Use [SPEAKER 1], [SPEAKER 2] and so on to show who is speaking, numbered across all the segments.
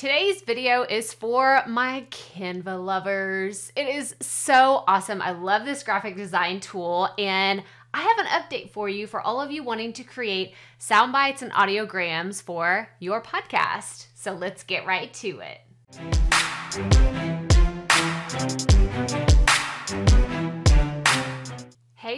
[SPEAKER 1] Today's video is for my Canva lovers. It is so awesome. I love this graphic design tool and I have an update for you for all of you wanting to create sound bites and audiograms for your podcast. So let's get right to it.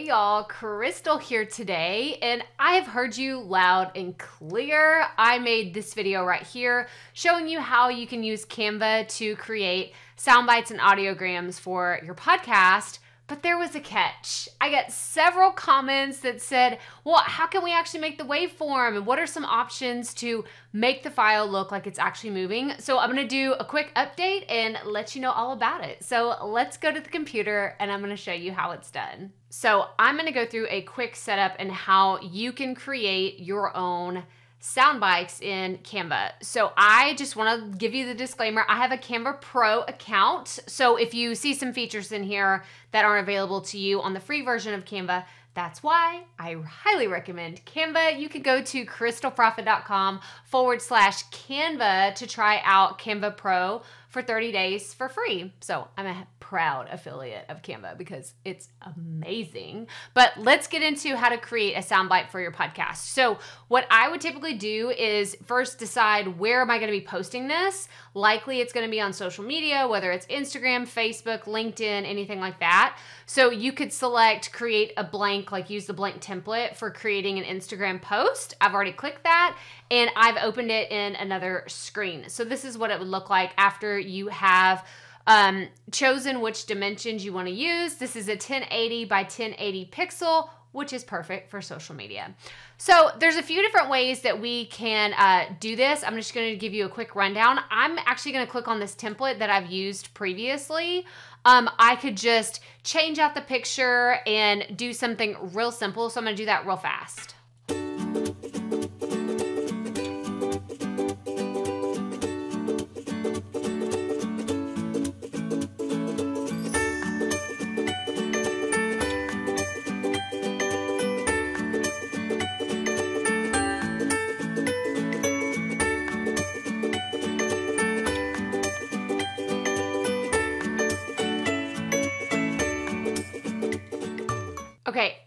[SPEAKER 1] Hey y'all, Crystal here today, and I've heard you loud and clear. I made this video right here showing you how you can use Canva to create sound bites and audiograms for your podcast. But there was a catch. I got several comments that said, well, how can we actually make the waveform? And what are some options to make the file look like it's actually moving? So I'm gonna do a quick update and let you know all about it. So let's go to the computer and I'm gonna show you how it's done. So I'm gonna go through a quick setup and how you can create your own sound in Canva. So I just want to give you the disclaimer. I have a Canva Pro account. So if you see some features in here that aren't available to you on the free version of Canva, that's why I highly recommend Canva. You can go to crystalprofit.com forward slash Canva to try out Canva Pro for 30 days for free. So I'm a proud affiliate of Canva because it's amazing. But let's get into how to create a soundbite for your podcast. So, what I would typically do is first decide where am I going to be posting this? Likely it's going to be on social media, whether it's Instagram, Facebook, LinkedIn, anything like that. So, you could select create a blank, like use the blank template for creating an Instagram post. I've already clicked that and I've opened it in another screen. So, this is what it would look like after you have um, chosen which dimensions you want to use. This is a 1080 by 1080 pixel, which is perfect for social media. So there's a few different ways that we can uh, do this. I'm just going to give you a quick rundown. I'm actually going to click on this template that I've used previously. Um, I could just change out the picture and do something real simple. So I'm going to do that real fast.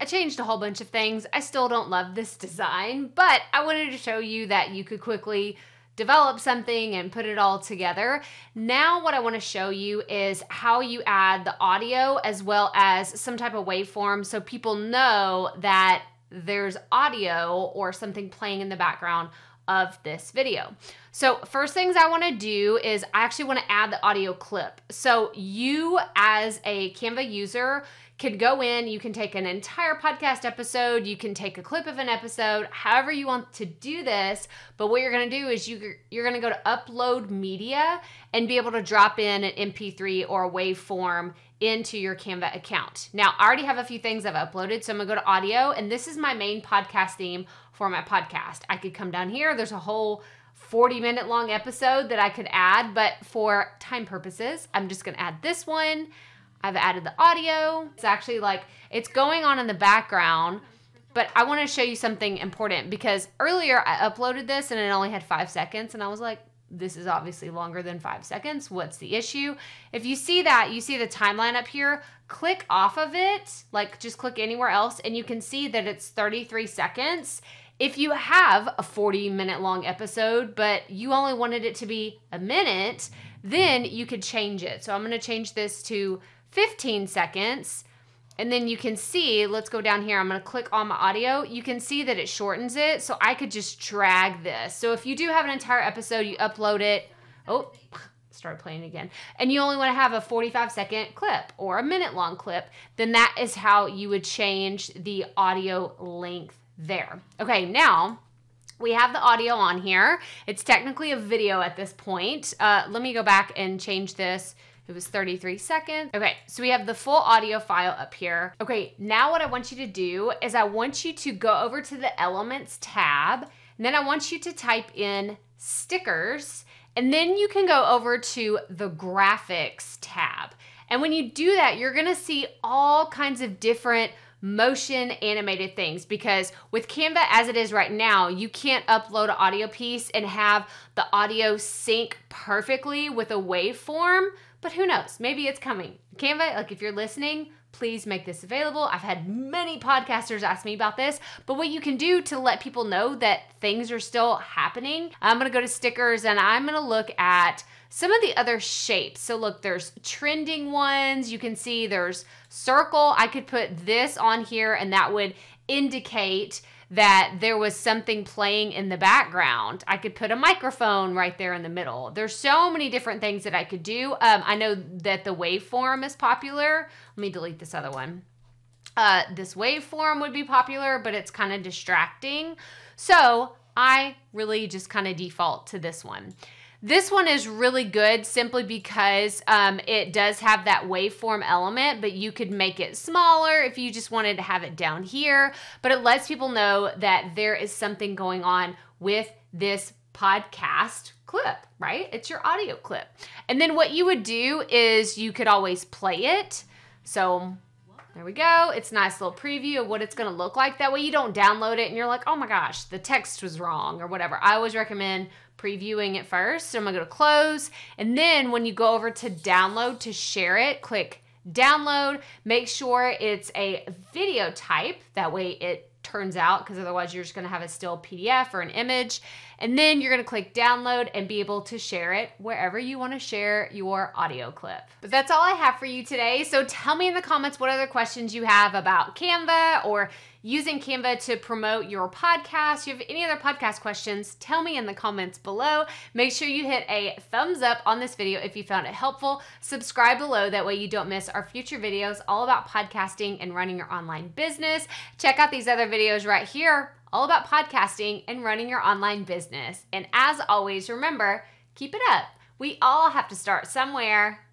[SPEAKER 1] changed a whole bunch of things. I still don't love this design, but I wanted to show you that you could quickly develop something and put it all together. Now what I wanna show you is how you add the audio as well as some type of waveform so people know that there's audio or something playing in the background of this video. So first things I wanna do is I actually wanna add the audio clip. So you as a Canva user can go in, you can take an entire podcast episode, you can take a clip of an episode, however you want to do this. But what you're gonna do is you, you're gonna go to upload media and be able to drop in an MP3 or a waveform into your Canva account. Now, I already have a few things I've uploaded, so I'm gonna go to audio, and this is my main podcast theme for my podcast. I could come down here, there's a whole 40 minute long episode that I could add, but for time purposes, I'm just gonna add this one. I've added the audio. It's actually like it's going on in the background, but I wanna show you something important because earlier I uploaded this and it only had five seconds, and I was like, this is obviously longer than five seconds. What's the issue? If you see that, you see the timeline up here, click off of it, like just click anywhere else, and you can see that it's 33 seconds if you have a 40 minute long episode, but you only wanted it to be a minute, then you could change it. So I'm going to change this to 15 seconds. And then you can see, let's go down here. I'm going to click on my audio. You can see that it shortens it. So I could just drag this. So if you do have an entire episode, you upload it. Oh, start playing again. And you only want to have a 45 second clip or a minute long clip. Then that is how you would change the audio length there. Okay, now we have the audio on here. It's technically a video at this point. Uh, let me go back and change this. It was 33 seconds. Okay, so we have the full audio file up here. Okay, now what I want you to do is I want you to go over to the Elements tab, and then I want you to type in stickers, and then you can go over to the Graphics tab. And when you do that, you're gonna see all kinds of different motion animated things because with Canva as it is right now, you can't upload an audio piece and have the audio sync perfectly with a waveform, but who knows? Maybe it's coming. Canva, like if you're listening, please make this available. I've had many podcasters ask me about this, but what you can do to let people know that things are still happening, I'm gonna go to stickers and I'm gonna look at some of the other shapes. So look, there's trending ones. You can see there's circle. I could put this on here and that would indicate that there was something playing in the background. I could put a microphone right there in the middle. There's so many different things that I could do. Um, I know that the waveform is popular. Let me delete this other one. Uh, this waveform would be popular, but it's kind of distracting. So I really just kind of default to this one. This one is really good simply because um, it does have that waveform element, but you could make it smaller if you just wanted to have it down here. But it lets people know that there is something going on with this podcast clip, right? It's your audio clip. And then what you would do is you could always play it. So there we go. It's a nice little preview of what it's going to look like. That way you don't download it and you're like, oh my gosh, the text was wrong or whatever. I always recommend previewing it first. So I'm going to go to close. And then when you go over to download to share it, click download. Make sure it's a video type. That way it turns out because otherwise you're just going to have a still PDF or an image. And then you're going to click download and be able to share it wherever you want to share your audio clip. But that's all I have for you today. So tell me in the comments what other questions you have about Canva or using Canva to promote your podcast. You have any other podcast questions, tell me in the comments below. Make sure you hit a thumbs up on this video if you found it helpful. Subscribe below, that way you don't miss our future videos all about podcasting and running your online business. Check out these other videos videos right here all about podcasting and running your online business. And as always, remember, keep it up. We all have to start somewhere.